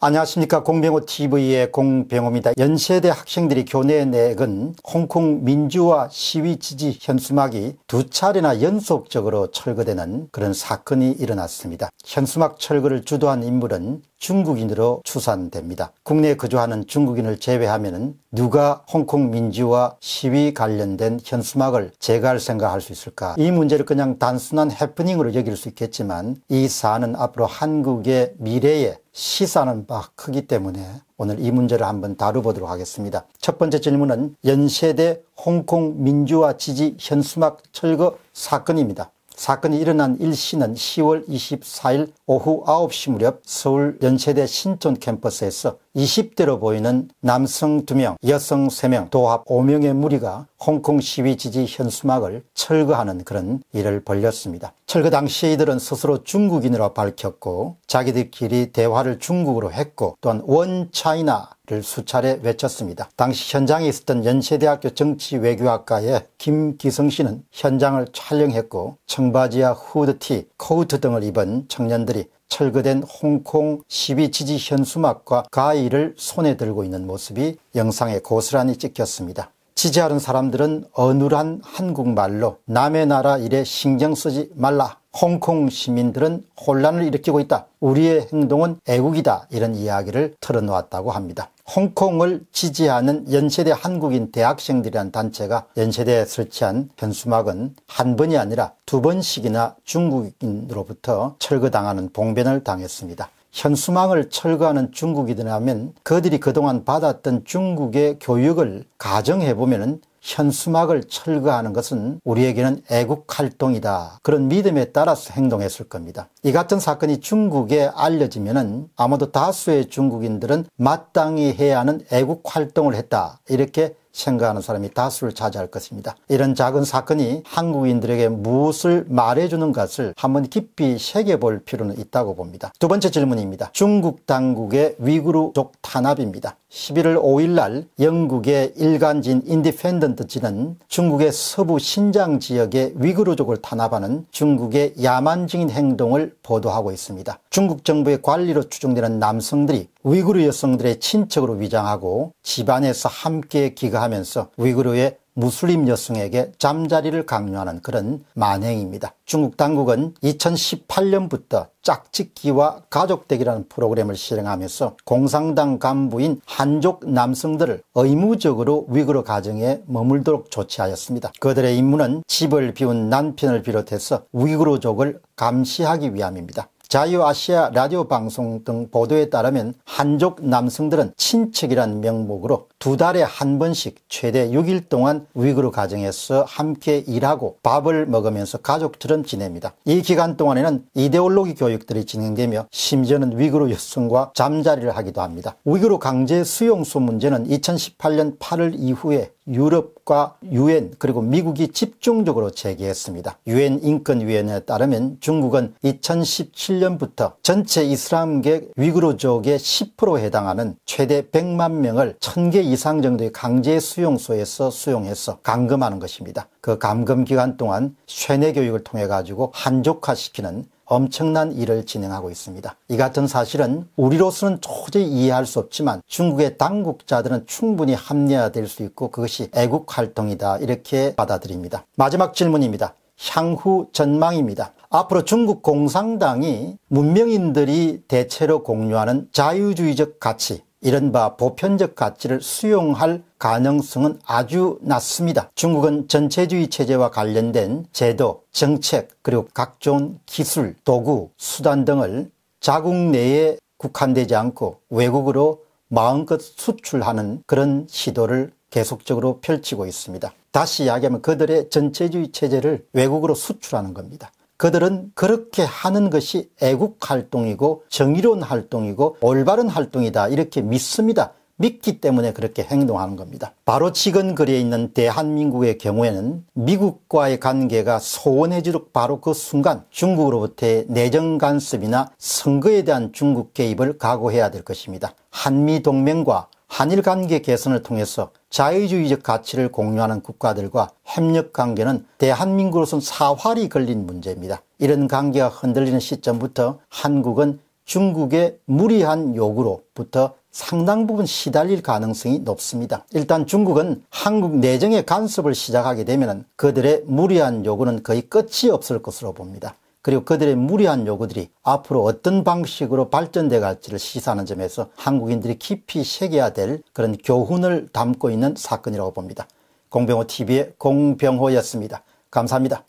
안녕하십니까 공병호TV의 공병호입니다. 연세대 학생들이 교내에 내건 홍콩 민주화 시위 지지 현수막이 두 차례나 연속적으로 철거되는 그런 사건이 일어났습니다. 현수막 철거를 주도한 인물은 중국인으로 추산됩니다. 국내에 거주하는 중국인을 제외하면 누가 홍콩 민주화 시위 관련된 현수막을 제거할 생각할 수 있을까? 이 문제를 그냥 단순한 해프닝으로 여길 수 있겠지만 이 사안은 앞으로 한국의 미래에 시사는 바 크기 때문에 오늘 이 문제를 한번 다뤄보도록 하겠습니다. 첫 번째 질문은 연세대 홍콩 민주화 지지 현수막 철거 사건입니다. 사건이 일어난 일시는 10월 24일 오후 9시 무렵 서울 연세대 신촌 캠퍼스에서 20대로 보이는 남성 2명, 여성 3명, 도합 5명의 무리가 홍콩 시위 지지 현수막을 철거하는 그런 일을 벌였습니다. 철거 당시 이들은 스스로 중국인으로 밝혔고 자기들끼리 대화를 중국으로 했고 또한 원차이나 를 수차례 외쳤습니다. 당시 현장에 있었던 연세대학교 정치외교학과의 김기성 씨는 현장을 촬영했고 청바지와 후드티, 코트 우 등을 입은 청년들이 철거된 홍콩 시위 지지 현수막과 가위를 손에 들고 있는 모습이 영상에 고스란히 찍혔습니다. 지지하는 사람들은 어눌한 한국말로 남의 나라 일에 신경 쓰지 말라 홍콩 시민들은 혼란을 일으키고 있다. 우리의 행동은 애국이다. 이런 이야기를 털어놓았다고 합니다. 홍콩을 지지하는 연세대 한국인 대학생들이란 단체가 연세대에 설치한 현수막은 한 번이 아니라 두 번씩이나 중국인으로부터 철거당하는 봉변을 당했습니다. 현수막을 철거하는 중국이라면 그들이 그동안 받았던 중국의 교육을 가정해보면 현수막을 철거하는 것은 우리에게는 애국 활동이다. 그런 믿음에 따라서 행동했을 겁니다. 이 같은 사건이 중국에 알려지면은 아마도 다수의 중국인들은 마땅히 해야 하는 애국 활동을 했다. 이렇게 생각하는 사람이 다수를 차지할 것입니다. 이런 작은 사건이 한국인들에게 무엇을 말해주는 것을 한번 깊이 새겨볼 필요는 있다고 봅니다. 두 번째 질문입니다. 중국 당국의 위구르족 탄압입니다. 11월 5일 날 영국의 일간진 인디펜던트지는 중국의 서부 신장 지역의 위그르족을 탄압하는 중국의 야만적인 행동을 보도하고 있습니다. 중국 정부의 관리로 추정되는 남성들이 위그르 여성들의 친척으로 위장하고 집안에서 함께 기거하면서 위그르의 무슬림 여성에게 잠자리를 강요하는 그런 만행입니다. 중국 당국은 2018년부터 짝짓기와 가족대기라는 프로그램을 실행하면서 공산당 간부인 한족 남성들을 의무적으로 위구르 가정에 머물도록 조치하였습니다. 그들의 임무는 집을 비운 남편을 비롯해서 위구르족을 감시하기 위함입니다. 자유아시아 라디오 방송 등 보도에 따르면 한족 남성들은 친척이란 명목으로 두 달에 한 번씩 최대 6일 동안 위그루 가정에서 함께 일하고 밥을 먹으면서 가족처럼 지냅니다. 이 기간 동안에는 이데올로기 교육들이 진행되며 심지어는 위구르 여성과 잠자리를 하기도 합니다. 위구르 강제 수용소 문제는 2018년 8월 이후에 유럽과 유엔 그리고 미국이 집중적으로 제기했습니다. 유엔 인권위원회에 따르면 중국은 2017년부터 전체 이슬람계 위그르족의 10%에 해당하는 최대 100만 명을 1000개 이상 정도의 강제 수용소에서 수용해서 감금하는 것입니다. 그 감금 기간 동안 쇠뇌 교육을 통해 가지고 한족화시키는 엄청난 일을 진행하고 있습니다. 이 같은 사실은 우리로서는 도저히 이해할 수 없지만 중국의 당국자들은 충분히 합리화될 수 있고 그것이 애국 활동이다 이렇게 받아들입니다. 마지막 질문입니다. 향후 전망입니다. 앞으로 중국 공산당이 문명인들이 대체로 공유하는 자유주의적 가치, 이른바 보편적 가치를 수용할 가능성은 아주 낮습니다. 중국은 전체주의 체제와 관련된 제도, 정책, 그리고 각종 기술, 도구, 수단 등을 자국 내에 국한되지 않고 외국으로 마음껏 수출하는 그런 시도를 계속적으로 펼치고 있습니다. 다시 이야기하면 그들의 전체주의 체제를 외국으로 수출하는 겁니다. 그들은 그렇게 하는 것이 애국 활동이고 정의로운 활동이고 올바른 활동이다 이렇게 믿습니다. 믿기 때문에 그렇게 행동하는 겁니다. 바로 지금 거리에 있는 대한민국의 경우에는 미국과의 관계가 소원해지록 바로 그 순간 중국으로부터의 내정 간섭이나 선거에 대한 중국 개입을 각오해야 될 것입니다. 한미동맹과 한일 관계 개선을 통해서 자유주의적 가치를 공유하는 국가들과 협력 관계는 대한민국으로선 사활이 걸린 문제입니다. 이런 관계가 흔들리는 시점부터 한국은 중국의 무리한 요구로부터 상당 부분 시달릴 가능성이 높습니다. 일단 중국은 한국 내정의 간섭을 시작하게 되면 그들의 무리한 요구는 거의 끝이 없을 것으로 봅니다. 그리고 그들의 무리한 요구들이 앞으로 어떤 방식으로 발전돼 갈지를 시사하는 점에서 한국인들이 깊이 새겨야 될 그런 교훈을 담고 있는 사건이라고 봅니다. 공병호 TV의 공병호였습니다. 감사합니다.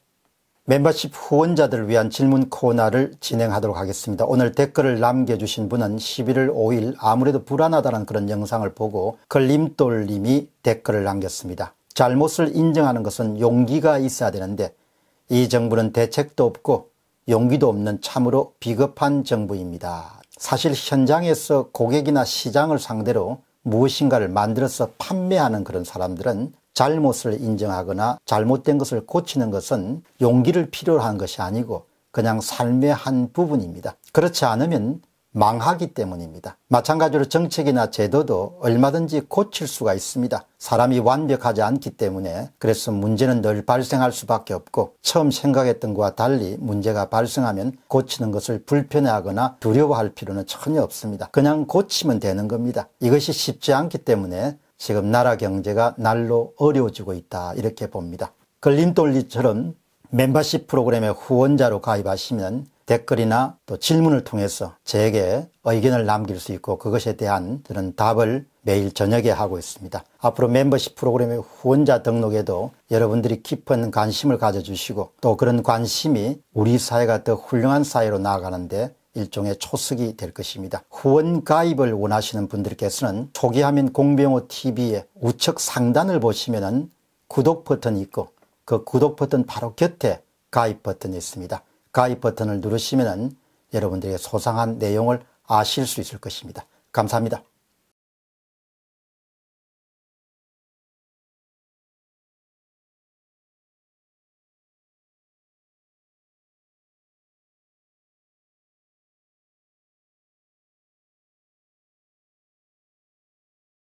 멤버십 후원자들을 위한 질문 코너를 진행하도록 하겠습니다. 오늘 댓글을 남겨주신 분은 11월 5일 아무래도 불안하다는 그런 영상을 보고 걸림돌님이 댓글을 남겼습니다. 잘못을 인정하는 것은 용기가 있어야 되는데 이 정부는 대책도 없고 용기도 없는 참으로 비겁한 정부입니다. 사실 현장에서 고객이나 시장을 상대로 무엇인가를 만들어서 판매하는 그런 사람들은 잘못을 인정하거나 잘못된 것을 고치는 것은 용기를 필요로 하는 것이 아니고 그냥 삶의 한 부분입니다. 그렇지 않으면 망하기 때문입니다. 마찬가지로 정책이나 제도도 얼마든지 고칠 수가 있습니다. 사람이 완벽하지 않기 때문에 그래서 문제는 늘 발생할 수밖에 없고 처음 생각했던 것과 달리 문제가 발생하면 고치는 것을 불편해하거나 두려워할 필요는 전혀 없습니다. 그냥 고치면 되는 겁니다. 이것이 쉽지 않기 때문에 지금 나라 경제가 날로 어려워지고 있다 이렇게 봅니다. 걸림돌리처럼 멤버십 프로그램의 후원자로 가입하시면 댓글이나 또 질문을 통해서 제게 의견을 남길 수 있고 그것에 대한 그런 답을 매일 저녁에 하고 있습니다. 앞으로 멤버십 프로그램의 후원자 등록에도 여러분들이 깊은 관심을 가져주시고 또 그런 관심이 우리 사회가 더 훌륭한 사회로 나아가는데 일종의 초석이 될 것입니다. 후원 가입을 원하시는 분들께서는 초기 화면 공병호 TV의 우측 상단을 보시면 구독 버튼이 있고 그 구독 버튼 바로 곁에 가입 버튼이 있습니다. 가입 버튼을 누르시면 여러분들의 소상한 내용을 아실 수 있을 것입니다. 감사합니다.